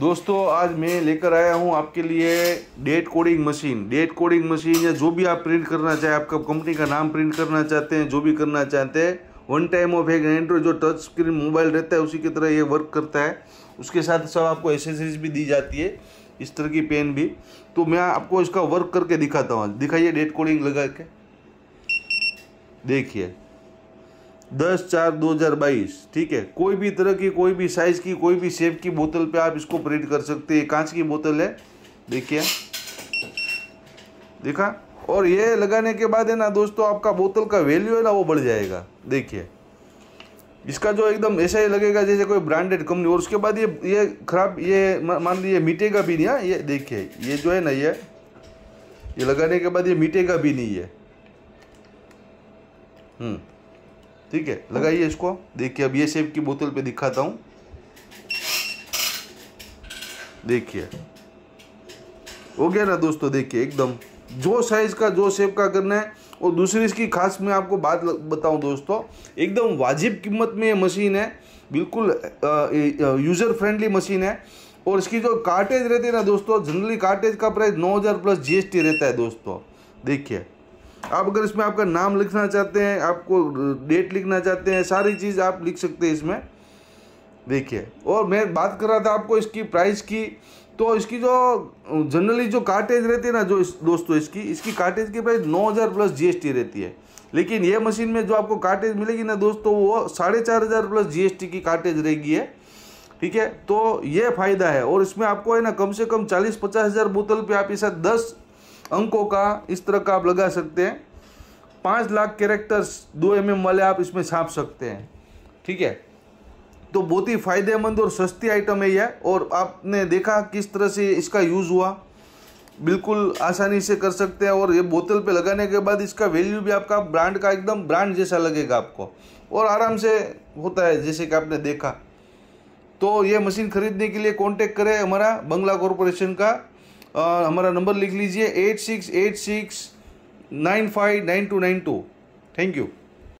दोस्तों आज मैं लेकर आया हूं आपके लिए date coding machine date coding machine या जो भी आप प्रिंट करना चाहें आपका कंपनी का नाम प्रिंट करना चाहते हैं जो भी करना चाहते हैं वन टाइम ऑफ एक एंड्रॉइड जो टच स्क्रीन मोबाइल रहता है उसी की तरह ये वर्क करता है उसके साथ सब आपको एसेसरीज भी दी जाती है इस तरह की पेन भी तो मैं आपको इसका वर्क करके दिखाता हूँ दिखाइए डेट कोडिंग लगा के देखिए दस चार दो हज़ार बाईस ठीक है कोई भी तरह की कोई भी साइज़ की कोई भी शेप की बोतल पे आप इसको प्रिंट कर सकते हैं कांच की बोतल है देखिए देखा और ये लगाने के बाद है ना दोस्तों आपका बोतल का वैल्यू है ना वो बढ़ जाएगा देखिए इसका जो एकदम ऐसा ही लगेगा जैसे कोई ब्रांडेड कंपनी और उसके बाद ये ये खराब ये मान लीजिए मिटेगा भी नहीं है हाँ? ये देखिए ये जो है ना ये ये लगाने के बाद ये मिटेगा भी नहीं है हम्म ठीक है लगाइए इसको देखिए अब ये सेब की बोतल पे दिखाता हूँ देखिए हो गया ना दोस्तों देखिए एकदम जो साइज़ का जो सेब का करना है और दूसरी इसकी खास मैं आपको बात बताऊं दोस्तों एकदम वाजिब कीमत में ये मशीन है बिल्कुल यूज़र फ्रेंडली मशीन है और इसकी जो कार्टेज रहती है ना दोस्तों जनरली कार्टेज का प्राइस 9000 प्लस जीएसटी रहता है दोस्तों देखिए आप अगर इसमें आपका नाम लिखना चाहते हैं आपको डेट लिखना चाहते हैं सारी चीज़ आप लिख सकते हैं इसमें देखिए और मैं बात कर रहा था आपको इसकी प्राइस की तो इसकी जो जनरली जो कार्टेज रहती है ना जो इस, दोस्तों इसकी इसकी कार्टेज की प्राइस 9000 प्लस जीएसटी रहती है लेकिन ये मशीन में जो आपको कार्टेज मिलेगी ना दोस्तों वो साढ़े चार हज़ार प्लस जीएसटी की कार्टेज रहेगी है ठीक है तो ये फ़ायदा है और इसमें आपको है ना कम से कम चालीस पचास हज़ार बोतल पर आप इसे साथ दस अंकों का इस तरह का आप लगा सकते हैं पाँच लाख कैरेक्टर्स दो एम एम वाले आप इसमें छाप सकते हैं ठीक है तो बहुत ही फायदेमंद और सस्ती आइटम है यह और आपने देखा किस तरह से इसका यूज़ हुआ बिल्कुल आसानी से कर सकते हैं और ये बोतल पे लगाने के बाद इसका वैल्यू भी आपका ब्रांड का एकदम ब्रांड जैसा लगेगा आपको और आराम से होता है जैसे कि आपने देखा तो ये मशीन खरीदने के लिए कॉन्टेक्ट करें हमारा बंगला कॉरपोरेशन का और हमारा नंबर लिख लीजिए eight six eight six nine five nine two nine two thank you